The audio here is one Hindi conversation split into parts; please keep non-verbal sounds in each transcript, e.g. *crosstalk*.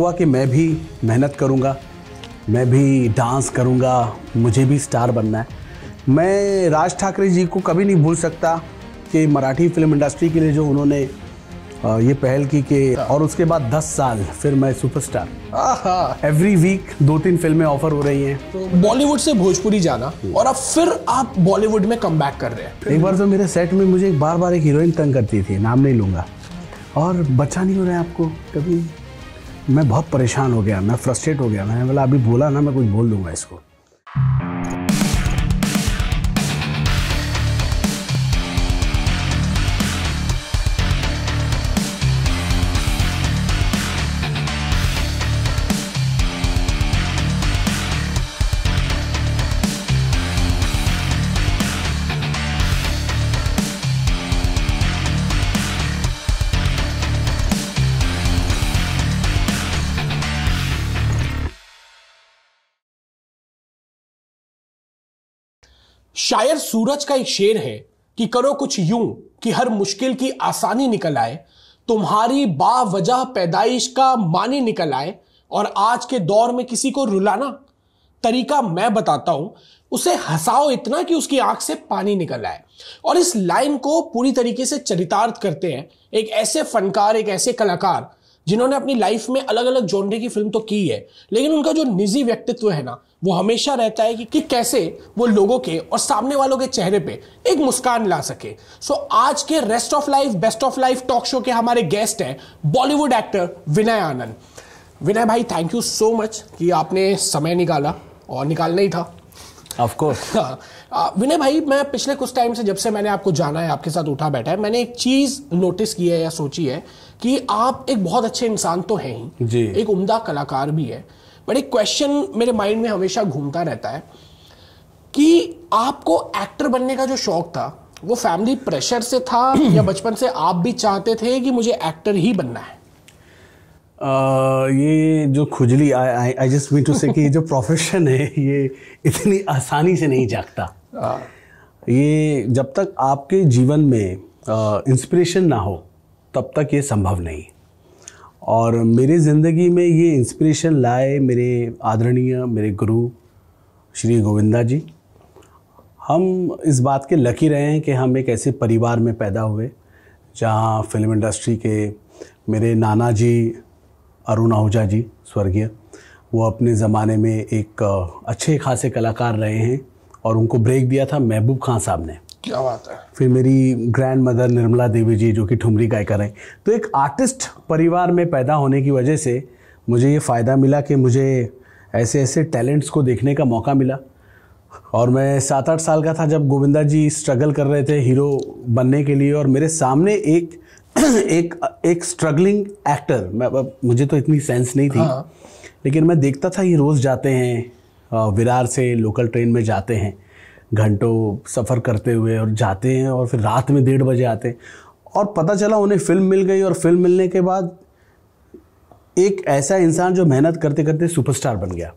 हुआ कि मैं भी मेहनत करूँगा मैं भी डांस करूँगा मुझे भी स्टार बनना है मैं राज ठाकरे जी को कभी नहीं भूल सकता कि मराठी फिल्म इंडस्ट्री के लिए जो उन्होंने ये पहल की कि और उसके बाद 10 साल फिर मैं सुपरस्टार एवरी वीक दो तीन फिल्में ऑफर हो रही हैं तो बॉलीवुड से भोजपुरी जाना और अब फिर आप बॉलीवुड में कम बैक कर रहे हैं एक बार तो मेरे सेट में मुझे बार बार एक हीरोइन तंग करती थी नाम नहीं लूँगा और बच्चा नहीं हो रहा है आपको कभी मैं बहुत परेशान हो गया मैं फ्रस्ट्रेट हो गया मैंने बोला अभी बोला ना मैं कुछ बोल दूंगा इसको शायर सूरज का एक शेर है कि करो कुछ यूं कि हर मुश्किल की आसानी निकल आए तुम्हारी बावजह पैदाइश का मानी निकल आए और आज के दौर में किसी को रुलाना तरीका मैं बताता हूं उसे हंसाओ इतना कि उसकी आंख से पानी निकल आए और इस लाइन को पूरी तरीके से चरितार्थ करते हैं एक ऐसे फनकार एक ऐसे कलाकार जिन्होंने अपनी लाइफ में अलग अलग जॉनरे की फिल्म तो की है लेकिन उनका जो निजी व्यक्तित्व है ना वो हमेशा रहता है कि, कि कैसे वो लोगों के और सामने वालों के चेहरे पे एक मुस्कान ला सके सो so, आज के rest of life best of life talk show के हमारे गेस्ट हैं बॉलीवुड एक्टर विनय आनंद विनय भाई थैंक यू सो मच कि आपने समय निकाला और निकालना ही था कोर्स विनय *laughs* हाँ। भाई मैं पिछले कुछ टाइम से जब से मैंने आपको जाना है आपके साथ उठा बैठा है मैंने एक चीज़ नोटिस की है या सोची है कि आप एक बहुत अच्छे इंसान तो हैं ही जी एक उम्दा कलाकार भी है बट एक क्वेश्चन मेरे माइंड में हमेशा घूमता रहता है कि आपको एक्टर बनने का जो शौक था वो फैमिली प्रेशर से था या *clears throat* बचपन से आप भी चाहते थे कि मुझे एक्टर ही बनना है आ, ये जो खुजली आई जस्ट मीन टू से कि ये जो प्रोफेशन है ये इतनी आसानी से नहीं जागता ये जब तक आपके जीवन में इंस्पिरेशन ना हो तब तक ये संभव नहीं और मेरी ज़िंदगी में ये इंस्पिरेशन लाए मेरे आदरणीय मेरे गुरु श्री गोविंदा जी हम इस बात के लकी रहे हैं कि हम एक ऐसे परिवार में पैदा हुए जहाँ फिल्म इंडस्ट्री के मेरे नाना जी अरुण आहूजा जी स्वर्गीय वो अपने ज़माने में एक अच्छे खासे कलाकार रहे हैं और उनको ब्रेक दिया था महबूब खान साहब ने क्या बात है फिर मेरी ग्रैंड मदर निर्मला देवी जी जो कि ठुमरी गायिका रहे तो एक आर्टिस्ट परिवार में पैदा होने की वजह से मुझे ये फ़ायदा मिला कि मुझे ऐसे ऐसे टैलेंट्स को देखने का मौका मिला और मैं सात आठ साल का था जब गोविंदा जी स्ट्रगल कर रहे थे हीरो बनने के लिए और मेरे सामने एक *clears throat* एक एक स्ट्रगलिंग एक्टर मैं मुझे तो इतनी सेंस नहीं थी हाँ। लेकिन मैं देखता था ये रोज़ जाते हैं विरार से लोकल ट्रेन में जाते हैं घंटों सफ़र करते हुए और जाते हैं और फिर रात में डेढ़ बजे आते हैं और पता चला उन्हें फ़िल्म मिल गई और फिल्म मिलने के बाद एक ऐसा इंसान जो मेहनत करते करते सुपरस्टार बन गया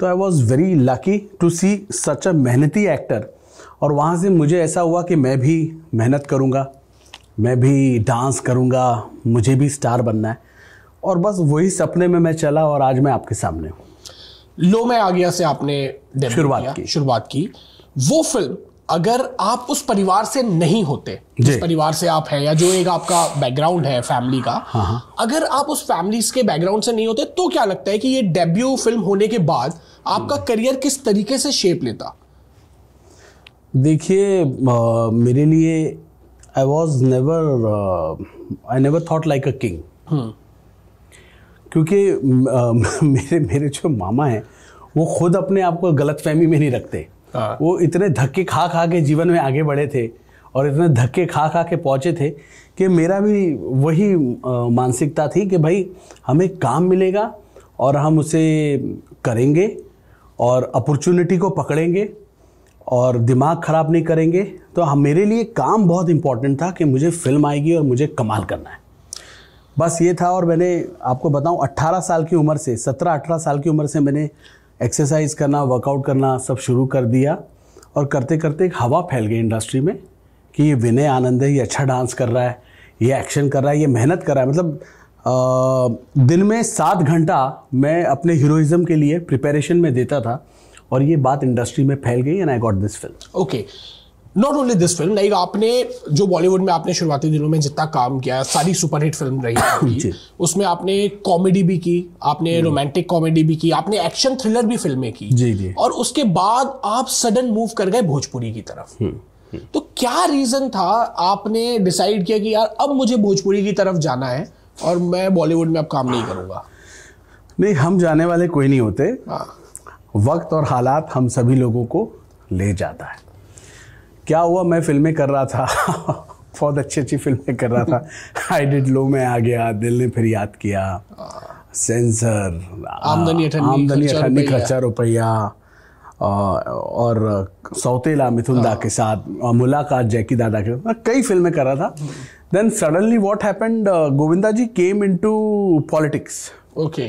तो I was very lucky to see such a मेहनती एक्टर और वहाँ से मुझे ऐसा हुआ कि मैं भी मेहनत करूँगा मैं भी डांस करूँगा मुझे भी स्टार बनना है और बस वही सपने में मैं चला और आज मैं आपके सामने हूँ लो मैं आ गया से आपने शुरुआत की शुरुआत की वो फिल्म अगर आप उस परिवार से नहीं होते जिस परिवार से आप हैं या जो एक आपका बैकग्राउंड है फैमिली का हाँ, हाँ। अगर आप उस फैमिली के बैकग्राउंड से नहीं होते तो क्या लगता है कि ये डेब्यू फिल्म होने के बाद आपका करियर किस तरीके से शेप लेता देखिए मेरे लिए I was never I never thought like a king hmm. क्योंकि *laughs* मेरे मेरे जो मामा हैं वो खुद अपने आप को गलत फहमी में नहीं रखते हाँ। वो इतने धक्के खा खा के जीवन में आगे बढ़े थे और इतने धक्के खा खा के पहुँचे थे कि मेरा भी वही मानसिकता थी कि भाई हमें काम मिलेगा और हम उसे करेंगे और अपॉर्चुनिटी को पकड़ेंगे और दिमाग ख़राब नहीं करेंगे तो हम मेरे लिए काम बहुत इम्पॉर्टेंट था कि मुझे फिल्म आएगी और मुझे कमाल करना है बस ये था और मैंने आपको बताऊं 18 साल की उम्र से 17-18 साल की उम्र से मैंने एक्सरसाइज करना वर्कआउट करना सब शुरू कर दिया और करते करते एक हवा फैल गई इंडस्ट्री में कि ये विनय आनंद है ये अच्छा डांस कर रहा है ये एक्शन कर रहा है ये मेहनत कर रहा है मतलब आ, दिन में सात घंटा मैं अपने हीरोइज़म के लिए प्रिपरेशन में देता था और ये बात इंडस्ट्री में फैल गई and I got this film okay not only this film like आपने जो बॉलीवुड में आपने शुरुआती दिनों में जितना काम किया सारी सुपरहिट फिल्म रही *coughs* उसमें आपने कॉमेडी भी की आपने रोमांटिक कॉमेडी भी की आपने एक्शन थ्रिलर भी फिल्में की जी जी और उसके बाद आप सडन मूव कर गए भोजपुरी की तरफ हम्म, हम्म। तो क्या रीजन था आपने डिसाइड किया कि यार अब मुझे भोजपुरी की तरफ जाना है और मैं बॉलीवुड में अब काम नहीं करूंगा नहीं हम जाने वाले कोई नहीं होते हाँ। वक्त और हालात हम सभी लोगों को ले जाता है क्या हुआ मैं फिल्में कर रहा था *laughs* बहुत अच्छी अच्छी फिल्में कर रहा था आई डिड लो में आ गया दिल ने फिर याद किया सेंसर आमदनी अठन्नी खर्चा रुपया और सौतेला मिथुन दा हाँ। के साथ मुलाकात जैकी दादा के साथ कई फिल्में कर रहा था then suddenly what happened Govinda ji came in to politics okay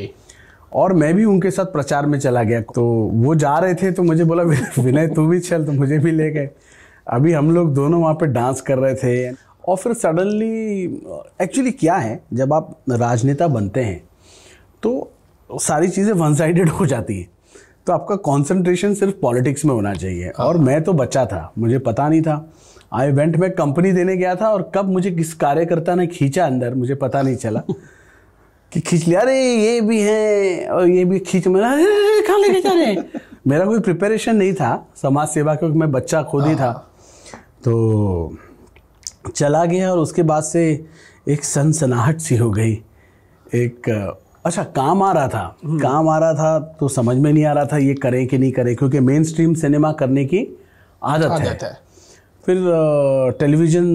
और मैं भी उनके साथ प्रचार में चला गया तो वो जा रहे थे तो मुझे बोला विनय तू भी चल तो मुझे भी ले गए अभी हम लोग दोनों वहाँ पे डांस कर रहे थे और फिर सडनली एक्चुअली क्या है जब आप राजनेता बनते हैं तो सारी चीज़ें वन साइडेड हो जाती हैं तो आपका कॉन्सेंट्रेशन सिर्फ पॉलिटिक्स में होना चाहिए हाँ। और मैं तो बच्चा था मुझे पता नहीं था आई इवेंट में कंपनी देने गया था और कब मुझे किस कार्यकर्ता ने खींचा अंदर मुझे पता नहीं चला *laughs* कि खींच लिया अरे ये भी है और ये भी खींच मेरा जा रहे *laughs* मेरा कोई प्रिपरेशन नहीं था समाज सेवा क्योंकि मैं बच्चा खुद ही हाँ। था तो चला गया और उसके बाद से एक सनसनाहट सी हो गई एक अच्छा काम आ रहा था हम्म। काम आ रहा था तो समझ में नहीं आ रहा था ये करें कि नहीं करें क्योंकि मेन स्ट्रीम सिनेमा करने की आदत, आदत है।, है फिर टेलीविज़न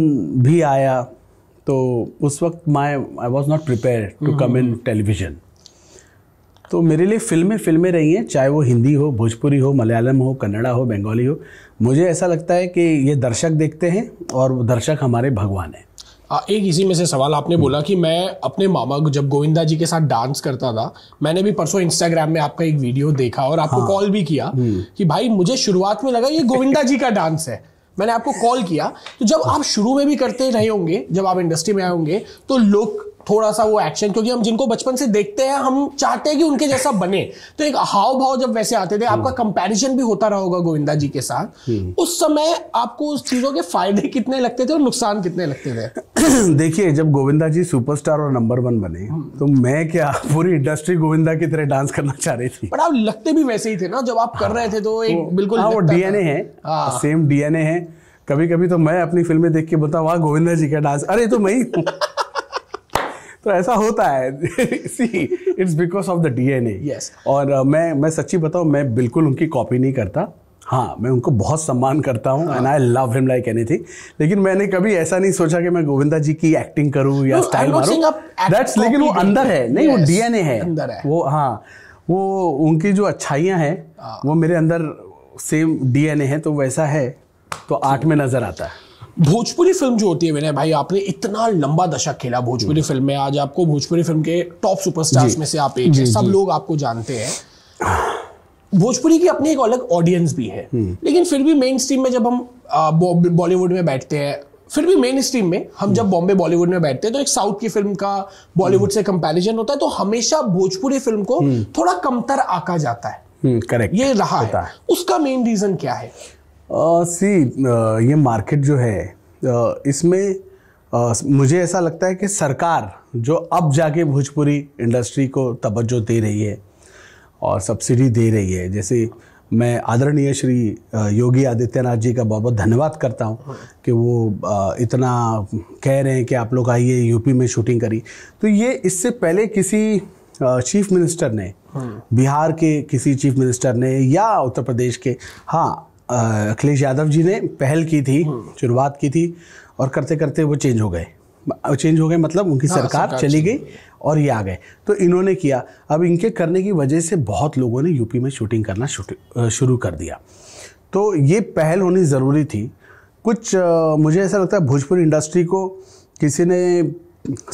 भी आया तो उस वक्त my I was not prepare to come in television तो मेरे लिए फिल्में फिल्में रही हैं चाहे वो हिंदी हो भोजपुरी हो मलयालम हो कन्नड़ा हो बंगाली हो मुझे ऐसा लगता है कि ये दर्शक देखते हैं और दर्शक हमारे भगवान हैं एक इसी में से सवाल आपने बोला कि मैं अपने मामा जब गोविंदा जी के साथ डांस करता था मैंने भी परसों इंस्टाग्राम में आपका एक वीडियो देखा और आपको हाँ। कॉल भी किया हम्म। कि भाई मुझे शुरुआत में लगा ये गोविंदा जी का डांस है मैंने आपको कॉल किया तो जब आप शुरू में भी करते रहे होंगे जब आप इंडस्ट्री में आए होंगे तो लोग थोड़ा सा वो एक्शन क्योंकि हम जिनको बचपन से देखते हैं हम चाहते हैं कि उनके जैसा बने तो एक हाव भाव जब वैसे आते थे आपका कंपैरिजन हम्म। भी होता रहा होगा गोविंदा जी के साथ हम्म। उस समय आपको उस चीजों के फायदे कितने लगते थे और नुकसान कितने लगते थे *coughs* देखिए जब गोविंदा जी सुपरस्टार और नंबर वन बने हम्म। तो मैं क्या पूरी इंडस्ट्री गोविंदा की तरह डांस करना चाह रही थी पर आप लगते भी वैसे ही थे ना जब आप कर रहे थे तो एक हाँ, तो बिल्कुल हाँ, वो डीएनए है सेम हाँ। डीएनए है कभी कभी तो मैं अपनी फिल्में देख के बोलता वाह गोविंदा जी का डांस अरे तो मैं तो ऐसा होता है see it's because of the DNA yes और uh, मैं मैं सच्ची बताऊं मैं बिल्कुल उनकी कॉपी नहीं करता हाँ मैं उनको बहुत सम्मान करता हूँ and I love him like anything लेकिन मैंने कभी ऐसा नहीं सोचा कि मैं गोविंदा जी की एक्टिंग करूँ या स्टाइल no, दैट्स लेकिन वो अंदर है नहीं yes, वो डीएनए है अंदर है वो हाँ वो उनकी जो अच्छाइयाँ हैं हाँ। वो मेरे अंदर सेम डीएनए है तो वैसा है तो आर्ट में नज़र आता है भोजपुरी फिल्म जो होती है विनय भाई आपने इतना लंबा दशक खेला भोजपुरी हम्म। फिल्म में आज आपको भोजपुरी फिल्म के टॉप सुपरस्टार्स में से आप एक हैं सब लोग आपको जानते हैं भोजपुरी की अपनी एक अलग ऑडियंस भी है हम्म। लेकिन फिर भी मेन स्ट्रीम में जब हम बॉलीवुड में बैठते हैं फिर भी मेन स्ट्रीम में हम जब बॉम्बे हम्म। बॉलीवुड में बैठते हैं तो एक साउथ की फिल्म का बॉलीवुड से कंपैरिजन होता है तो हमेशा भोजपुरी फिल्म को थोड़ा कमतर आका जाता है करेक्ट ये रहा है।, है उसका मेन रीजन क्या है सी uh, uh, ये मार्केट जो है इसमें मुझे ऐसा लगता है कि सरकार जो अब जाके भोजपुरी इंडस्ट्री को तवज्जो दे रही है और सब्सिडी दे रही है जैसे मैं आदरणीय श्री योगी आदित्यनाथ जी का बहुत बहुत धन्यवाद करता हूँ हाँ। कि वो इतना कह रहे हैं कि आप लोग आइए यूपी में शूटिंग करी तो ये इससे पहले किसी चीफ मिनिस्टर ने हाँ। बिहार के किसी चीफ मिनिस्टर ने या उत्तर प्रदेश के हाँ अखिलेश यादव जी ने पहल की थी हम्म। शुरुआत की थी और करते करते वो चेंज हो गए चेंज हो गए मतलब उनकी हाँ, सरकार, सरकार चली गई और ये आ गए तो इन्होंने किया अब इनके करने की वजह से बहुत लोगों ने यूपी में शूटिंग करना शुरू कर दिया तो ये पहल होनी ज़रूरी थी कुछ आ, मुझे ऐसा लगता है भोजपुरी इंडस्ट्री को किसी ने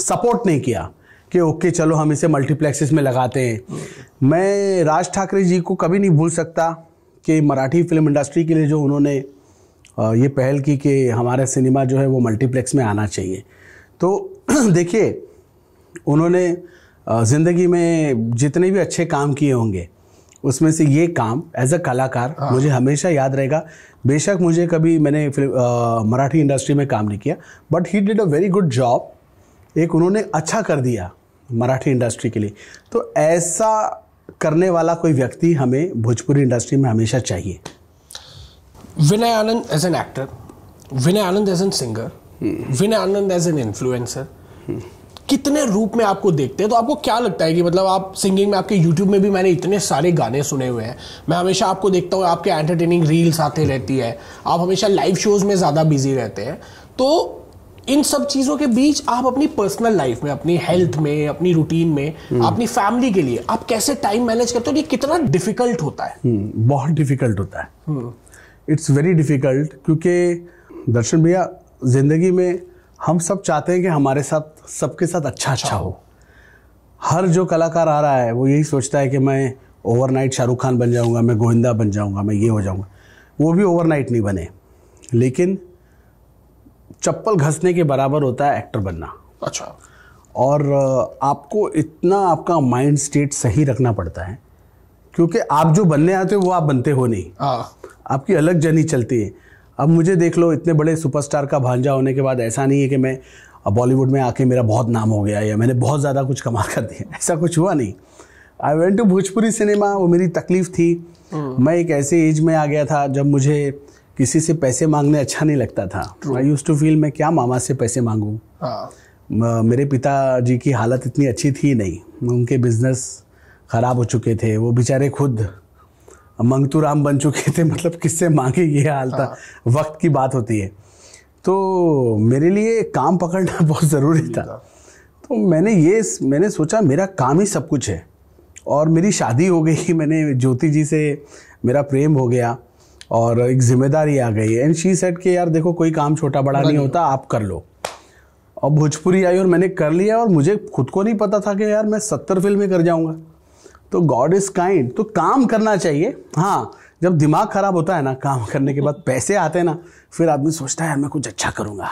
सपोर्ट नहीं किया कि ओके चलो हम इसे मल्टीप्लेक्सेस में लगाते हैं हम्म। मैं राज ठाकरे जी को कभी नहीं भूल सकता कि मराठी फिल्म इंडस्ट्री के लिए जो उन्होंने ये पहल की कि हमारा सिनेमा जो है वो मल्टीप्लेक्स में आना चाहिए तो *clears throat* देखिए उन्होंने ज़िंदगी में जितने भी अच्छे काम किए होंगे उसमें से ये काम एज अ कलाकार हाँ। मुझे हमेशा याद रहेगा बेशक मुझे कभी मैंने मराठी इंडस्ट्री में काम नहीं किया but he did a very good job एक उन्होंने अच्छा कर दिया मराठी इंडस्ट्री के लिए तो ऐसा करने वाला कोई व्यक्ति हमें भोजपुरी इंडस्ट्री में हमेशा चाहिए Vinay Anand as an actor Vinay Anand as an singer Vinay Anand as an influencer कितने रूप में आपको देखते हैं तो आपको क्या लगता है कि मतलब आप सिंगिंग में आपके यूट्यूब में भी मैंने इतने सारे गाने सुने हुए हैं मैं हमेशा आपको देखता हूँ आपके एंटरटेनिंग रील्स आते रहती है आप हमेशा लाइव शोज में ज़्यादा बिजी रहते हैं तो इन सब चीज़ों के बीच आप अपनी पर्सनल लाइफ में अपनी हेल्थ में अपनी रूटीन में हम्म। अपनी फैमिली के लिए आप कैसे टाइम मैनेज करते हो ये कितना डिफिकल्ट होता है हम्म, बहुत डिफिकल्ट होता है इट्स वेरी डिफिकल्ट क्योंकि दर्शन भैया ज़िंदगी में हम सब चाहते हैं कि हमारे साथ सबके साथ अच्छा अच्छा हो हर जो कलाकार आ रहा है वो यही सोचता है कि मैं ओवरनाइट शाहरुख खान बन जाऊंगा मैं गोविंदा बन जाऊंगा मैं ये हो जाऊंगा वो भी ओवरनाइट नहीं बने लेकिन चप्पल घसने के बराबर होता है एक्टर बनना अच्छा और आपको इतना आपका माइंड स्टेट सही रखना पड़ता है क्योंकि आप जो बनने आते हो वो आप बनते हो नहीं हाँ। आपकी अलग जर्नी चलती है अब मुझे देख लो इतने बड़े सुपरस्टार का भांजा होने के बाद ऐसा नहीं है कि मैं बॉलीवुड में आके मेरा बहुत नाम हो गया या मैंने बहुत ज़्यादा कुछ कमा कर दिया *laughs* ऐसा कुछ हुआ नहीं I went to Bhojpuri cinema वो मेरी तकलीफ़ थी हम्म। मैं एक ऐसे एज में आ गया था जब मुझे किसी से पैसे मांगने अच्छा नहीं लगता था आई यूज टू फील मैं क्या मामा से पैसे मांगूँ हाँ. मेरे पिताजी की हालत इतनी अच्छी थी नहीं उनके बिजनेस ख़राब हो चुके थे वो बेचारे खुद मंगतू राम बन चुके थे *laughs* मतलब किससे मांगे ये हाल था हाँ। वक्त की बात होती है तो मेरे लिए काम पकड़ना *laughs* बहुत ज़रूरी था तो मैंने ये मैंने सोचा मेरा काम ही सब कुछ है और मेरी शादी हो गई *laughs* मैंने ज्योति जी से मेरा प्रेम हो गया और एक जिम्मेदारी आ गई है एंड शी सेट कि यार देखो कोई काम छोटा बड़ा नहीं होता आप कर लो और भोजपुरी आई और मैंने कर लिया और मुझे खुद को नहीं पता था कि यार मैं सत्तर फिल्में कर जाऊंगा तो गॉड इज काइंड तो काम करना चाहिए हाँ जब दिमाग खराब होता है ना काम करने के बाद पैसे आते हैं ना फिर आदमी सोचता है यार मैं कुछ अच्छा करूँगा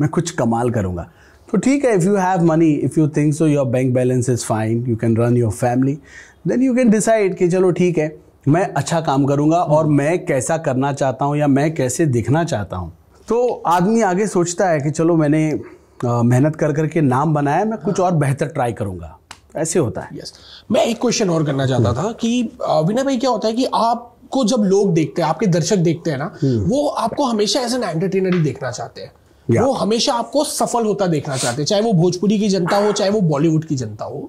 मैं कुछ कमाल करूँगा तो ठीक है if you have money if you think so your bank balance is fine you can run your family then you can decide कि चलो ठीक है मैं अच्छा काम करूंगा और हम्म। मैं कैसा करना चाहता हूँ या मैं कैसे दिखना चाहता हूँ तो आदमी आगे सोचता है कि चलो मैंने मेहनत कर करके नाम बनाया मैं कुछ हाँ। और बेहतर ट्राई करूंगा ऐसे होता है यस yes. मैं एक क्वेश्चन और करना चाहता था कि विनय भाई क्या होता है कि आप को जब लोग देखते हैं आपके दर्शक देखते हैं ना हम्म। वो आपको हमेशा एज एन एंटरटेनर ही देखना चाहते हैं वो हमेशा आपको सफल होता देखना चाहते हैं चाहे वो भोजपुरी की जनता हो चाहे वो बॉलीवुड की जनता हो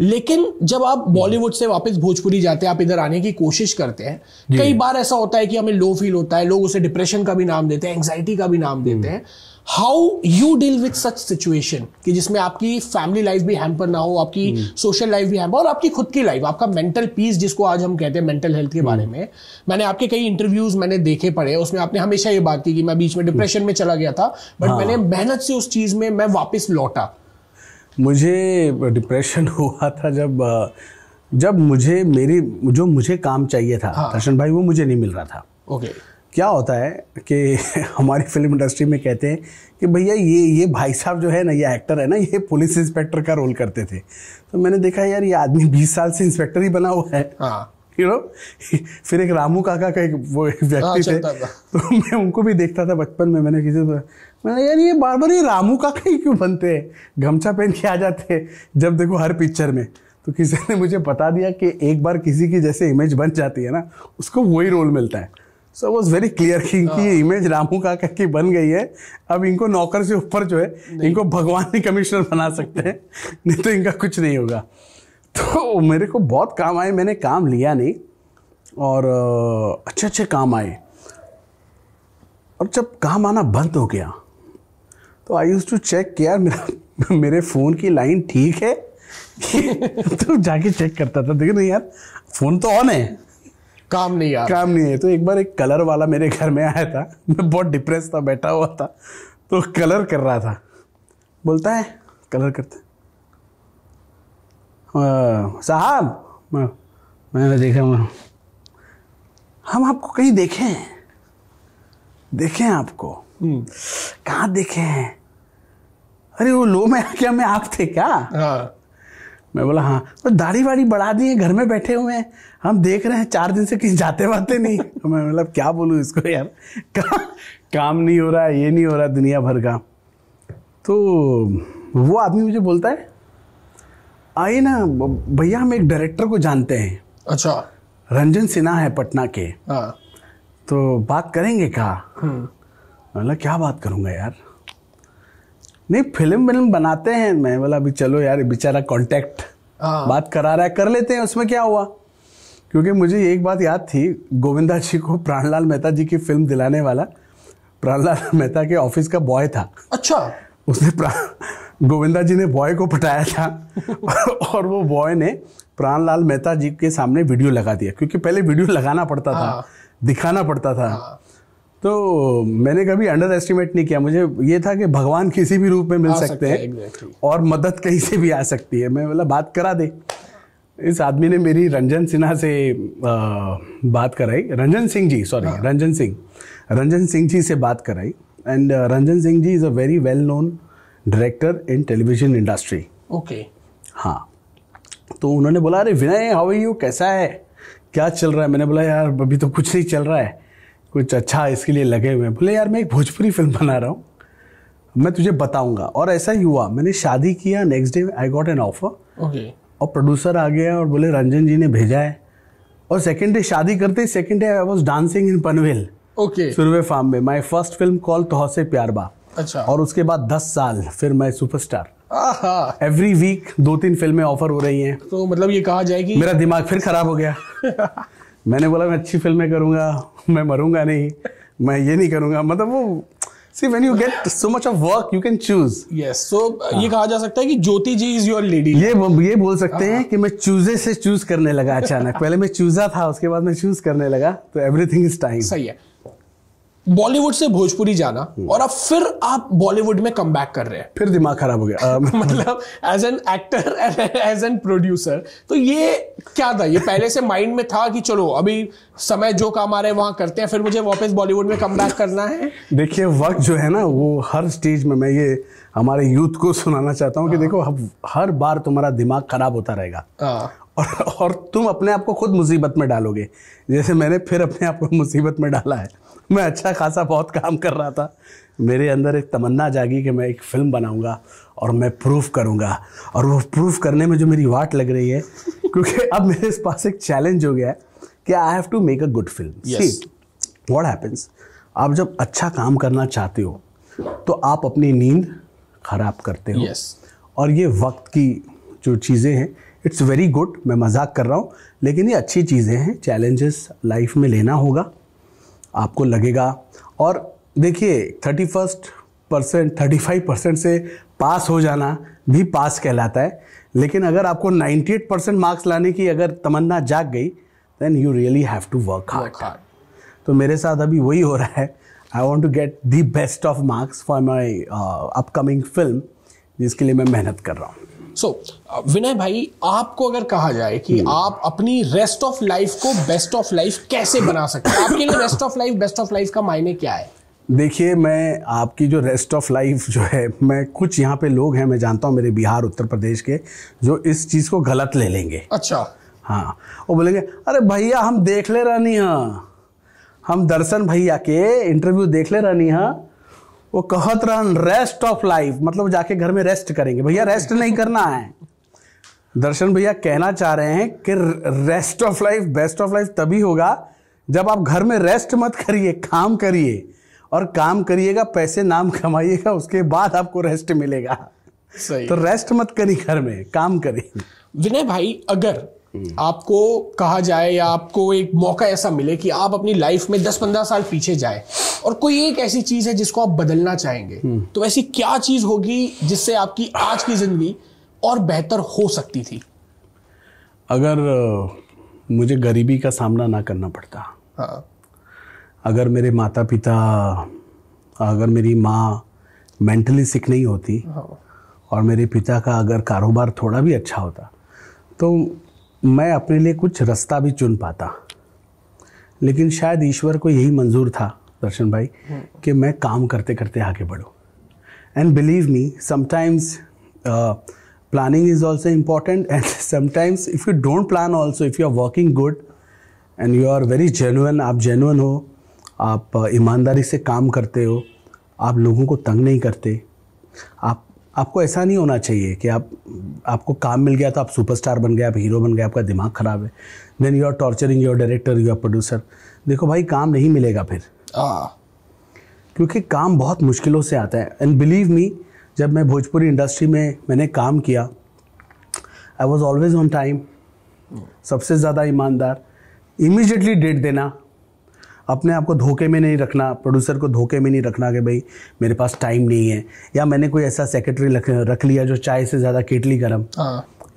लेकिन जब आप हम्म। बॉलीवुड से वापस भोजपुरी जाते हैं आप इधर आने की कोशिश करते हैं कई बार ऐसा होता है कि हमें लो फील होता है लोग उसे डिप्रेशन का भी नाम देते हैं एंग्जाइटी का भी नाम हम्म। देते हैं how you deal with such situation कि जिसमें आपकी फैमिली लाइफ भी हैम्पर ना हो आपकी सोशल हम्म। लाइफ भी हैम्पर और आपकी खुद की लाइफ आपका मेंटल पीस जिसको आज हम कहते हैं मेंटल हेल्थ के बारे में मैंने आपके कई इंटरव्यूज मैंने देखे पड़े उसमें आपने हमेशा ये बात की कि मैं बीच में डिप्रेशन में चला गया था बट हाँ। मैंने मेहनत से उस चीज में मैं वापस लौटा मुझे डिप्रेशन *laughs* हुआ था जब जब मुझे मेरी जो मुझे काम चाहिए था हाँ। दर्शन भाई वो मुझे नहीं मिल रहा था ओके क्या होता है कि *laughs* हमारी फिल्म इंडस्ट्री में कहते हैं कि भैया ये ये भाई साहब जो है ना ये एक्टर है ना ये पुलिस इंस्पेक्टर का रोल करते थे तो मैंने देखा यार ये आदमी बीस साल से इंस्पेक्टर ही बना हुआ है यू हाँ। नो *laughs* फिर एक रामू काका का एक वो हाँ, व्यक्ति थे तो मैं उनको भी देखता था बचपन में मैंने किसी मैंने यार ये बार बार ये रामू काका ही क्यों बनते हैं गमछा पहन के आ जाते हैं जब देखो हर पिक्चर में तो किसी ने मुझे बता दिया कि एक बार किसी की जैसे इमेज बन जाती है ना उसको वही रोल मिलता है सो वॉज वेरी क्लियर कि इनकी हाँ। ये इमेज रामू काका की बन गई है अब इनको नौकर से ऊपर जो है इनको भगवान ही कमिश्नर बना सकते हैं नहीं तो इनका कुछ नहीं होगा तो मेरे को बहुत काम आए मैंने काम लिया नहीं और अच्छे अच्छे काम आए और जब काम आना बंद हो गया तो आई यूज़ टू चेक किया मेरे फ़ोन की लाइन ठीक है *laughs* तो जाके चेक करता था देखो नहीं यार फ़ोन तो ऑन है काम नहीं यार काम नहीं है तो एक बार एक कलर वाला मेरे घर में आया था मैं बहुत डिप्रेस था बैठा हुआ था तो कलर कर रहा था बोलता है कलर करते हाँ, साहब मैं हाँ, मैंने देखा मैं हाँ। हम आपको कहीं देखे हैं देखे हैं आपको हम्म। कहाँ देखे हैं अरे वो लो में क्या मैं आप थे क्या हाँ। मैं बोला हाँ तो दाढ़ी वाड़ी बढ़ा दी है घर में बैठे हुए हैं हम देख रहे हैं चार दिन से कहीं जाते वाते नहीं तो *laughs* मैं मतलब क्या बोलूँ इसको यार *laughs* का, काम नहीं हो रहा है ये नहीं हो रहा दुनिया भर का तो वो आदमी मुझे बोलता है आइए ना भैया हम एक डायरेक्टर को जानते हैं अच्छा रंजन सिन्हा है पटना के हाँ। तो बात करेंगे कहा मतलब हम्म। क्या बात करूँगा यार नहीं फिल्म विल्म बनाते हैं मैं बोला अभी चलो यार बेचारा कॉन्टेक्ट हाँ। बात करा रहा है कर लेते हैं उसमें क्या हुआ क्योंकि मुझे एक बात याद थी गोविंदा जी को प्राणलाल मेहता जी की फिल्म दिलाने वाला प्राणलाल मेहता के ऑफिस का बॉय था अच्छा उसने गोविंदा जी ने बॉय को पटाया था *laughs* और वो बॉय ने प्राणलाल मेहता जी के सामने वीडियो लगा दिया क्योंकि पहले वीडियो लगाना पड़ता था हाँ। दिखाना पड़ता था हाँ। तो मैंने कभी अंडर एस्टिमेट नहीं किया मुझे ये था कि भगवान किसी भी रूप में मिल सकते, हैं और मदद कहीं से भी आ सकती है मैं बोला बात करा दे इस आदमी ने मेरी रंजन सिन्हा से आ, बात कराई रंजन सिंह जी सॉरी हाँ. रंजन सिंह रंजन सिंह जी से बात कराई and uh, Ranjan Singh ji is a very well known director in television industry okay हाँ तो उन्होंने बोला अरे विनय हाउ यू कैसा है क्या चल रहा है मैंने बोला यार अभी तो कुछ नहीं चल रहा है कुछ अच्छा इसके लिए लगे हुए हैं बोले यार मैं एक भोजपुरी फिल्म बना रहा हूँ मैं तुझे बताऊंगा और ऐसा ही हुआ मैंने शादी किया next day I got an offer और प्रोड्यूसर आ गया और बोले रंजन जी ने भेजा है और सेकेंड डे शादी करते second day I was dancing in Panvel okay Surve farm में माई फर्स्ट फिल्म कॉल तो से प्यार बा अच्छा और उसके बाद दस साल फिर मैं सुपरस्टार एवरी वीक दो तीन फिल्में ऑफर हो रही हैं तो मतलब ये कहा जाएगी मेरा दिमाग फिर खराब हो गया *laughs* मैंने बोला मैं अच्छी फिल्में करूँगा मैं मरूंगा नहीं मैं ये नहीं करूँगा मतलब वो see when you get so much of work you can choose Yes. So uh, ये कहा जा सकता है कि Jyoti ji is your lady ये ये बोल सकते हैं हाँ। कि मैं चूजे से चूज करने लगा अचानक *laughs* पहले मैं चूजा था उसके बाद मैं चूज करने लगा तो एवरीथिंग इज टाइम सही है बॉलीवुड से भोजपुरी जाना हम्म। और अब फिर आप बॉलीवुड में कम कर रहे हैं फिर दिमाग खराब हो गया *laughs* मतलब as an actor as an producer तो ये क्या था ये पहले से माइंड में था कि चलो अभी समय जो काम आ रहे हैं वहां करते हैं फिर मुझे वापस बॉलीवुड में कम करना है देखिए वक्त जो है ना वो हर स्टेज में मैं ये हमारे यूथ को सुनाना चाहता हूँ कि हाँ। देखो हर बार तुम्हारा दिमाग खराब होता रहेगा हाँ। और और तुम अपने आप को खुद मुसीबत में डालोगे जैसे मैंने फिर अपने आप को मुसीबत में डाला है मैं अच्छा खासा बहुत काम कर रहा था मेरे अंदर एक तमन्ना जागी कि मैं एक फ़िल्म बनाऊंगा और मैं प्रूफ करूंगा और वो प्रूफ करने में जो मेरी वाट लग रही है क्योंकि अब मेरे पास एक चैलेंज हो गया है कि I have to make a good film what happens आप जब अच्छा काम करना चाहते हो तो आप अपनी नींद ख़राब करते हो yes. और ये वक्त की जो चीज़ें हैं इट्स वेरी गुड मैं मजाक कर रहा हूँ लेकिन ये अच्छी चीज़ें हैं चैलेंजेस लाइफ में लेना होगा आपको लगेगा और देखिए thirty first percent thirty five percent से पास हो जाना भी पास कहलाता है लेकिन अगर आपको नाइन्टी एट परसेंट मार्क्स लाने की अगर तमन्ना जाग गई then you really have to work hard तो मेरे साथ अभी वही हो रहा है I want to get the best of marks for my upcoming film जिसके लिए मैं मेहनत कर रहा हूँ सो so, विनय uh, भाई आपको अगर कहा जाए कि hmm. आप अपनी रेस्ट ऑफ लाइफ को बेस्ट ऑफ लाइफ कैसे बना सकते हैं आपके लिए rest of life best of life का मायने क्या है देखिए मैं आपकी जो रेस्ट ऑफ लाइफ जो है मैं कुछ यहाँ पे लोग हैं मैं जानता हूँ मेरे बिहार उत्तर प्रदेश के जो इस चीज़ को गलत ले लेंगे अच्छा हाँ वो बोलेंगे अरे भैया हम देख ले रहनी हाँ हम दर्शन भैया के इंटरव्यू देख ले रहनी हाँ वो कहत रहन रेस्ट ऑफ लाइफ मतलब जाके घर में रेस्ट करेंगे भैया रेस्ट नहीं करना है दर्शन भैया कहना चाह रहे हैं कि rest of life best of life तभी होगा जब आप घर में रेस्ट मत करिए काम करिए और काम करिएगा पैसे नाम कमाइएगा उसके बाद आपको रेस्ट मिलेगा सही तो रेस्ट मत करिए घर में काम करिए विनय भाई अगर आपको कहा जाए या आपको एक मौका ऐसा मिले कि आप अपनी लाइफ में 10-15 साल पीछे जाए और कोई एक ऐसी चीज है जिसको आप बदलना चाहेंगे हम्म। तो ऐसी क्या चीज होगी जिससे आपकी आज की जिंदगी और बेहतर हो सकती थी अगर मुझे गरीबी का सामना ना करना पड़ता हाँ। अगर मेरे माता पिता अगर मेरी माँ मेंटली सिक नहीं होती हाँ। और मेरे पिता का अगर कारोबार थोड़ा भी अच्छा होता तो मैं अपने लिए कुछ रास्ता भी चुन पाता लेकिन शायद ईश्वर को यही मंजूर था दर्शन भाई हम्म। कि मैं काम करते करते आगे बढ़ूँ and believe me sometimes planning is also important and sometimes if you don't plan also if you are working good and you are very genuine आप जेनुअन हो आप uh, ईमानदारी से काम करते हो आप लोगों को तंग नहीं करते आप आपको ऐसा नहीं होना चाहिए कि आप आपको काम मिल गया तो आप सुपरस्टार बन गए आप हीरो बन गए आपका दिमाग ख़राब है then you are torturing your director or producer देखो भाई काम नहीं मिलेगा फिर क्योंकि काम बहुत मुश्किलों से आता है एंड बिलीव मी जब मैं भोजपुरी इंडस्ट्री में मैंने काम किया I was always on time सबसे ज़्यादा ईमानदार इमिजिएटली डेट देना अपने आप को धोखे में नहीं रखना प्रोड्यूसर को धोखे में नहीं रखना कि भाई मेरे पास टाइम नहीं है या मैंने कोई ऐसा सेक्रेटरी रख लिया जो चाय से ज़्यादा केटली गर्म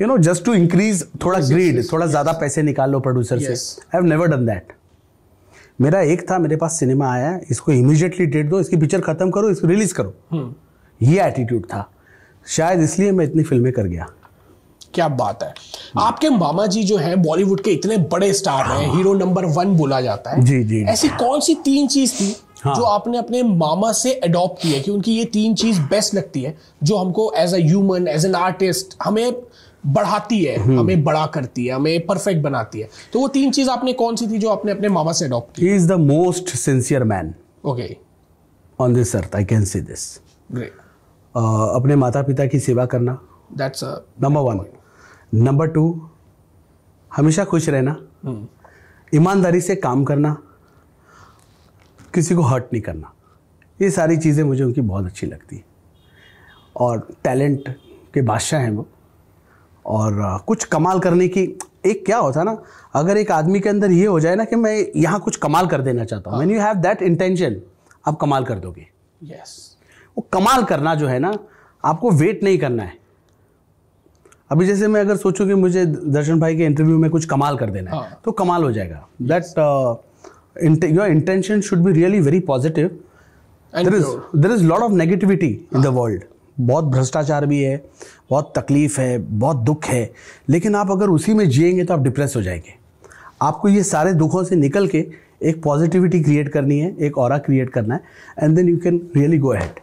you know just to increase थोड़ा ग्रीड थोड़ा ज़्यादा पैसे निकाल लो प्रोड्यूसर से I have never done that मेरा एक था मेरे पास सिनेमा आया इसको इमिजिएटली डेट दो इसकी पिक्चर खत्म करो इसको रिलीज करो हम्म। ये एटीट्यूड था शायद इसलिए मैं इतनी फिल्में कर गया क्या बात है आपके मामा जी जो हैं बॉलीवुड के इतने बड़े स्टार हैं हीरो नंबर वन बोला जाता है जी जी ऐसी कौन सी तीन चीज थी हाँ। जो आपने अपने मामा से अडॉप्ट की है कि उनकी ये तीन चीज बेस्ट लगती है जो हमको as a human as an artist हमें बढ़ाती है हम्म। हमें बड़ा करती है हमें परफेक्ट बनाती है तो वो तीन चीज आपने कौन सी थी जो आपने अपने मामा से अडॉप्ट की is the most sincere man okay on this earth I can see this अपने माता पिता की सेवा करना that's number one number two हमेशा खुश रहना hmm. ईमानदारी से काम करना किसी को हर्ट नहीं करना ये सारी चीज़ें मुझे उनकी बहुत अच्छी लगती और टैलेंट के बादशाह हैं वो और कुछ कमाल करने की एक क्या होता है ना अगर एक आदमी के अंदर ये हो जाए ना कि मैं यहाँ कुछ कमाल कर देना चाहता हूँ man you have that intention आप कमाल कर दोगे यस वो कमाल करना जो है ना आपको वेट नहीं करना है अभी जैसे मैं अगर सोचूं कि मुझे दर्शन भाई के इंटरव्यू में कुछ कमाल कर देना है हाँ। तो कमाल हो जाएगा that your intention should be really very positive there is there is lot of negativity in the world बहुत भ्रष्टाचार भी है बहुत तकलीफ़ है बहुत दुख है लेकिन आप अगर उसी में जिएंगे तो आप डिप्रेस हो जाएंगे आपको ये सारे दुखों से निकल के एक पॉजिटिविटी क्रिएट करनी है एक और क्रिएट करना है and then you can really go ahead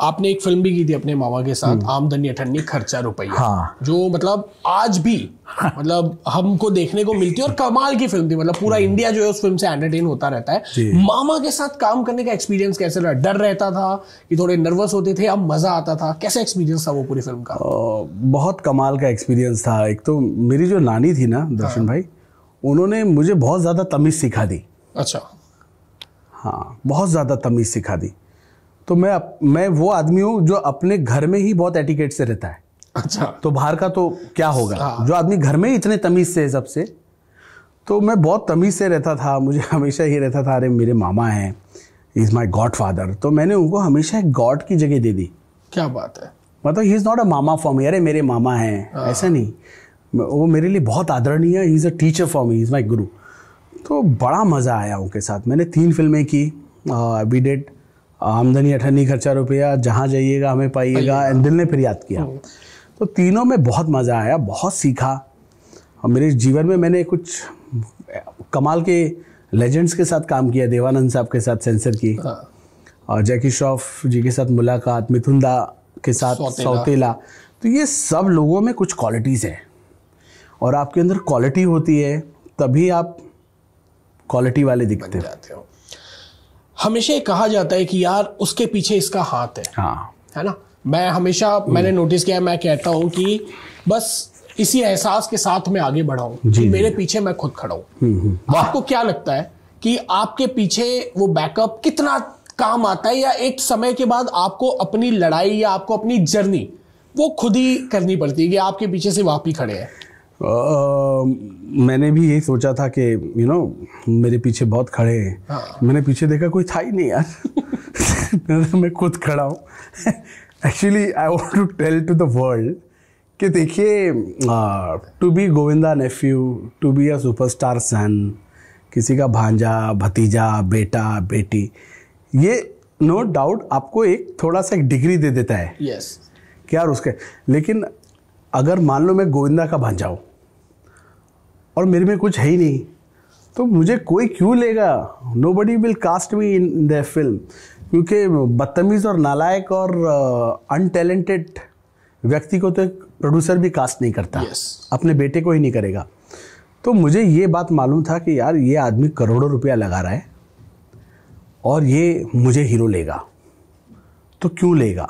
आपने एक फिल्म भी की थी अपने मामा के साथ हम्म। आमदनी अठन्नी खर्चा रुपया हाँ। जो मतलब आज भी मतलब हमको देखने को मिलती है और कमाल की फिल्म थी मतलब पूरा हम्म। इंडिया जो है उस फिल्म से एंटरटेन होता रहता है मामा के साथ काम करने का एक्सपीरियंस कैसे रहा डर रहता था कि थोड़े नर्वस होते थे अब मजा आता था कैसा एक्सपीरियंस था वो पूरी फिल्म का बहुत कमाल का एक्सपीरियंस था एक तो मेरी जो नानी थी ना दर्शन हाँ। भाई उन्होंने मुझे बहुत ज़्यादा तमीज़ सिखा दी अच्छा हाँ बहुत ज़्यादा तमीज़ सिखा दी तो मैं मैं वो आदमी हूँ जो अपने घर में ही बहुत एटिकेट से रहता है अच्छा तो बाहर का तो क्या होगा हाँ। जो आदमी घर में ही इतने तमीज़ से है सबसे तो मैं बहुत तमीज़ से रहता था मुझे हमेशा ये रहता था अरे मेरे मामा हैं इज़ माई गॉड फादर तो मैंने उनको हमेशा एक गॉड की जगह दे दी क्या बात है मतलब ही इज़ नॉट अ मामा फॉर मी अरे मेरे मामा हैं हाँ। ऐसा नहीं वो मेरे लिए बहुत आदरणीय he is a teacher for me is my guru तो बड़ा मज़ा आया उनके साथ मैंने तीन फिल्में की वी डेड आमदनी अठन्नी खर्चा रुपया जहाँ जाइएगा हमें पाइएगा एंड दिल ने फिर याद किया हम्म। तो तीनों में बहुत मज़ा आया बहुत सीखा और मेरे जीवन में मैंने कुछ कमाल के लेजेंड्स के साथ काम किया देवानंद साहब के साथ सेंसर की हाँ। और जैकी श्रॉफ जी के साथ मुलाकात मिथुन दा के साथ सौतेला।, तो ये सब लोगों में कुछ क्वालिटीज़ हैं और आपके अंदर क्वालिटी होती है तभी आप क्वालिटी वाले दिखते हो हमेशा कहा जाता है कि यार उसके पीछे इसका हाथ है हाँ है ना मैं हमेशा मैंने नोटिस किया मैं कहता हूँ कि बस इसी एहसास के साथ मैं आगे बढ़ाऊं कि मेरे पीछे मैं खुद खड़ा हूँ हम्म, हम्म। आपको क्या लगता है कि आपके पीछे वो बैकअप कितना काम आता है या एक समय के बाद आपको अपनी लड़ाई या आपको अपनी जर्नी वो खुद ही करनी पड़ती है कि आपके पीछे से वापी खड़े हैं मैंने भी यही सोचा था कि यू नो मेरे पीछे बहुत खड़े हैं हाँ। मैंने पीछे देखा कोई था ही नहीं यार *laughs* मैं खुद खड़ा हूँ actually I want to tell to the world कि देखिए to be Govinda nephew to be a superstar son किसी का भांजा भतीजा बेटा बेटी ये नो no डाउट आपको एक थोड़ा सा एक डिग्री दे देता है यस yes. क्या उसके लेकिन अगर मान लो मैं गोविंदा का भांजा हूँ और मेरे में कुछ है ही नहीं तो मुझे कोई क्यों लेगा nobody will cast me in the film क्योंकि बदतमीज़ और नालायक और अनटैलेंटेड व्यक्ति को तो एक प्रोड्यूसर भी कास्ट नहीं करता yes. अपने बेटे को ही नहीं करेगा तो मुझे ये बात मालूम था कि यार ये आदमी करोड़ों रुपया लगा रहा है और ये मुझे हीरो लेगा तो क्यों लेगा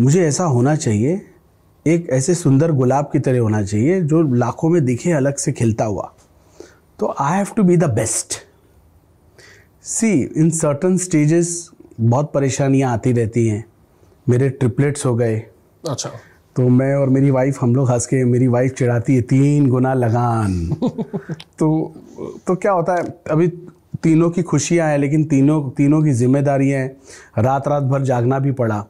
मुझे ऐसा होना चाहिए एक ऐसे सुंदर गुलाब की तरह होना चाहिए जो लाखों में दिखे अलग से खिलता हुआ तो I have to be the best see in certain stages बहुत परेशानियाँ आती रहती हैं मेरे ट्रिपलेट्स हो गए अच्छा तो मैं और मेरी वाइफ हम लोग हंस के मेरी वाइफ चिढ़ाती है तीन गुना लगान *laughs* तो तो क्या होता है अभी तीनों की खुशियाँ हैं लेकिन तीनों तीनों की जिम्मेदारियाँ हैं रात रात भर जागना भी पड़ा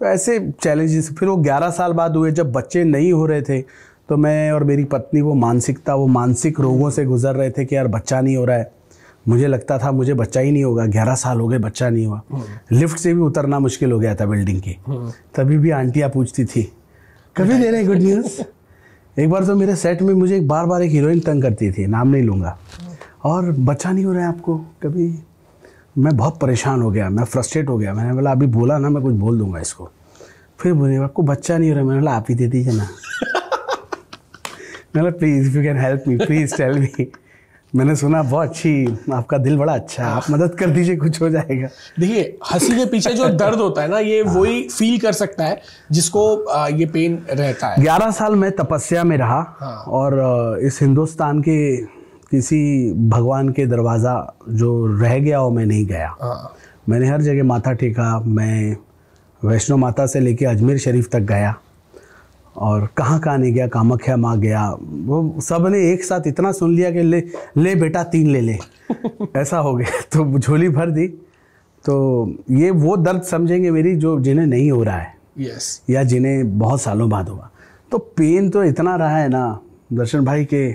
तो ऐसे चैलेंजेस फिर वो ग्यारह साल बाद हुए जब बच्चे नहीं हो रहे थे तो मैं और मेरी पत्नी वो मानसिकता वो मानसिक रोगों से गुजर रहे थे कि यार बच्चा नहीं हो रहा है मुझे लगता था मुझे बच्चा ही नहीं होगा ग्यारह साल हो गए बच्चा नहीं हुआ हम्म। लिफ्ट से भी उतरना मुश्किल हो गया था बिल्डिंग की हम्म। तभी भी आंटियाँ पूछती थी कभी दे रहे गुड न्यूज़ *laughs* एक बार तो मेरे सेट में मुझे बार बार एक हीरोइन तंग करती थी नाम नहीं लूँगा और बच्चा नहीं हो रहा है आपको कभी मैं बहुत परेशान हो गया मैं फ्रस्ट्रेट हो गया मैंने बोला अभी बोला ना मैं कुछ बोल दूंगा इसको फिर बोले आपको बच्चा नहीं हो रहा मैंने बोला आप ही दे दीजिए ना मैंने please you can help me please tell me मैंने सुना बहुत अच्छी आपका दिल बड़ा अच्छा आप मदद कर दीजिए कुछ हो जाएगा देखिए हंसी के पीछे जो दर्द होता है ना ये हाँ। वही फील कर सकता है जिसको ये पेन रहता है ग्यारह साल मैं तपस्या में रहा हाँ। और इस हिंदुस्तान के किसी भगवान के दरवाज़ा जो रह गया हो मैं नहीं गया हाँ। मैंने हर जगह माथा टेका मैं वैष्णो माता से लेके अजमेर शरीफ तक गया और कहाँ कहाँ नहीं गया कामाख्या माँ गया वो सब ने एक साथ इतना सुन लिया कि ले ले बेटा तीन ले ले *laughs* ऐसा हो गया तो झोली भर दी तो ये वो दर्द समझेंगे मेरी जो जिन्हें नहीं हो रहा है यस yes. या जिन्हें बहुत सालों बाद हुआ तो पेन तो इतना रहा है ना दर्शन भाई के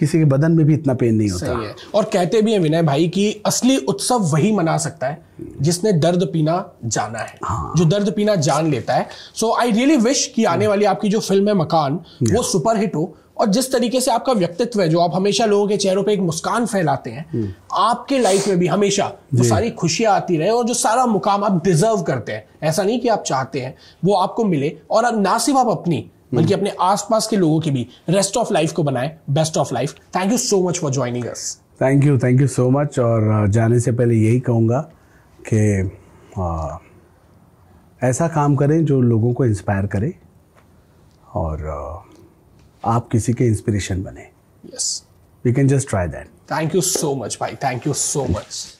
किसी के बदन में भी इतना पेन नहीं होता है और कहते भी हैं विनय भाई कि असली उत्सव वही मना सकता है जिसने दर्द पीना जाना है हाँ। जो दर्द पीना जान लेता है सो आई रियली विश कि आने वाली आपकी जो फिल्म है मकान वो सुपरहिट हो और जिस तरीके से आपका व्यक्तित्व है जो आप हमेशा लोगों के चेहरों पे एक मुस्कान फैलाते हैं hmm। आपके लाइफ में भी हमेशा वो सारी खुशियां आती रहे और जो सारा मुकाम आप डिजर्व करते हैं ऐसा नहीं कि आप चाहते हैं वो आपको मिले और ना सिर्फ आप अपनी बल्कि हम्म। अपने आसपास के लोगों के भी रेस्ट ऑफ लाइफ को बनाए best of life thank you so much for joining us thank you thank you so much और uh, जाने से पहले यही कहूँगा कि uh, ऐसा काम करें जो लोगों को इंस्पायर करे और आ, uh, आप किसी के इंस्पिरेशन बने yes we can just try that thank you so much भाई थैंक यू सो मच